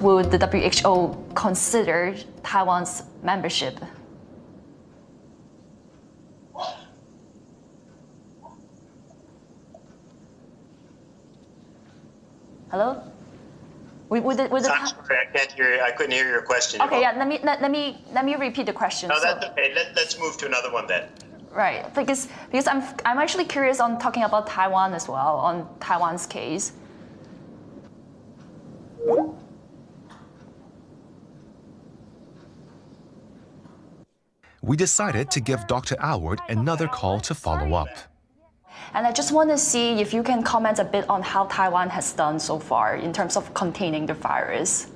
Would the WHO consider Taiwan's membership? Hello? Would the, would the I'm sorry, I can't hear. I couldn't hear your question. Okay, yeah. Let me let, let me let me repeat the question. No, that's so. okay. Let, let's move to another one then. Right, because because I'm I'm actually curious on talking about Taiwan as well on Taiwan's case. we decided to give Dr. Alward another call to follow up. And I just want to see if you can comment a bit on how Taiwan has done so far in terms of containing the virus.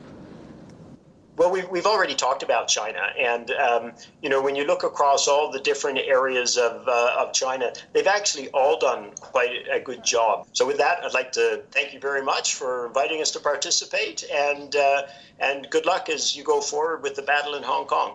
Well, we've, already talked about China. And, um, you know, when you look across all the different areas of, uh, of China, they've actually all done quite a good job. So with that, I'd like to thank you very much for inviting us to participate and, uh, and good luck as you go forward with the battle in Hong Kong.